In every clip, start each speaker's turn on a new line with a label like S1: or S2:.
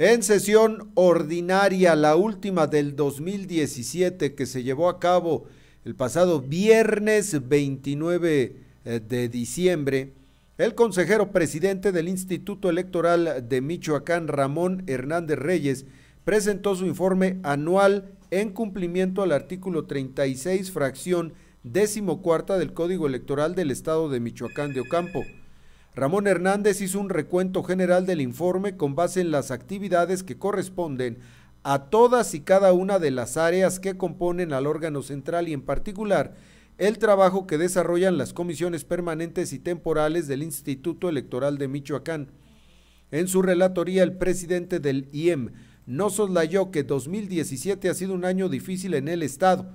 S1: En sesión ordinaria, la última del 2017 que se llevó a cabo el pasado viernes 29 eh, de diciembre, el consejero presidente del Instituto Electoral de Michoacán, Ramón Hernández Reyes, presentó su informe anual en cumplimiento al artículo 36, fracción 14 del Código Electoral del Estado de Michoacán de Ocampo. Ramón Hernández hizo un recuento general del informe con base en las actividades que corresponden a todas y cada una de las áreas que componen al órgano central y en particular el trabajo que desarrollan las comisiones permanentes y temporales del Instituto Electoral de Michoacán. En su relatoría, el presidente del IEM no soslayó que 2017 ha sido un año difícil en el Estado.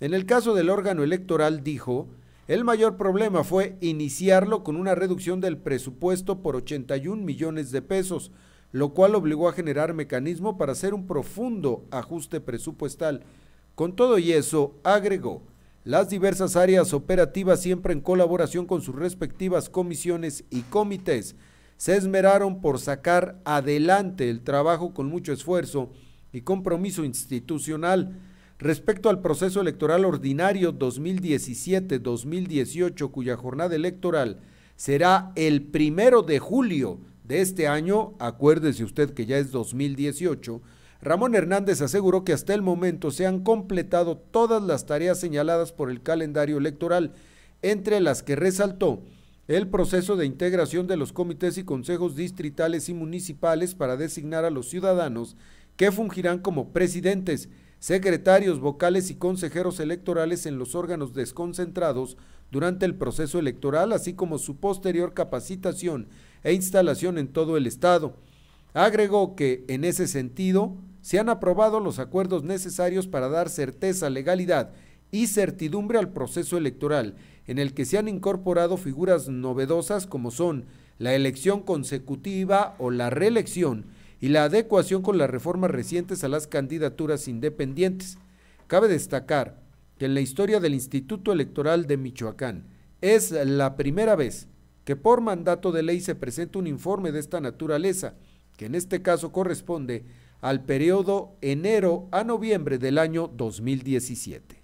S1: En el caso del órgano electoral, dijo, el mayor problema fue iniciarlo con una reducción del presupuesto por 81 millones de pesos, lo cual obligó a generar mecanismo para hacer un profundo ajuste presupuestal. Con todo y eso, agregó, las diversas áreas operativas siempre en colaboración con sus respectivas comisiones y comités se esmeraron por sacar adelante el trabajo con mucho esfuerzo y compromiso institucional, Respecto al proceso electoral ordinario 2017-2018, cuya jornada electoral será el primero de julio de este año, acuérdese usted que ya es 2018, Ramón Hernández aseguró que hasta el momento se han completado todas las tareas señaladas por el calendario electoral, entre las que resaltó el proceso de integración de los comités y consejos distritales y municipales para designar a los ciudadanos que fungirán como presidentes secretarios vocales y consejeros electorales en los órganos desconcentrados durante el proceso electoral, así como su posterior capacitación e instalación en todo el Estado. Agregó que, en ese sentido, se han aprobado los acuerdos necesarios para dar certeza, legalidad y certidumbre al proceso electoral, en el que se han incorporado figuras novedosas como son la elección consecutiva o la reelección, y la adecuación con las reformas recientes a las candidaturas independientes. Cabe destacar que en la historia del Instituto Electoral de Michoacán es la primera vez que por mandato de ley se presenta un informe de esta naturaleza, que en este caso corresponde al periodo enero a noviembre del año 2017.